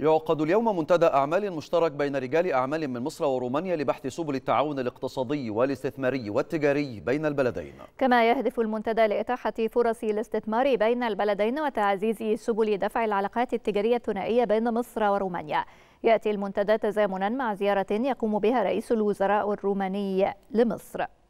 يعقد اليوم منتدى أعمال مشترك بين رجال أعمال من مصر ورومانيا لبحث سبل التعاون الاقتصادي والاستثماري والتجاري بين البلدين كما يهدف المنتدى لإتاحة فرص الاستثمار بين البلدين وتعزيز سبل دفع العلاقات التجارية الثنائية بين مصر ورومانيا يأتي المنتدى تزامنا مع زيارة يقوم بها رئيس الوزراء الروماني لمصر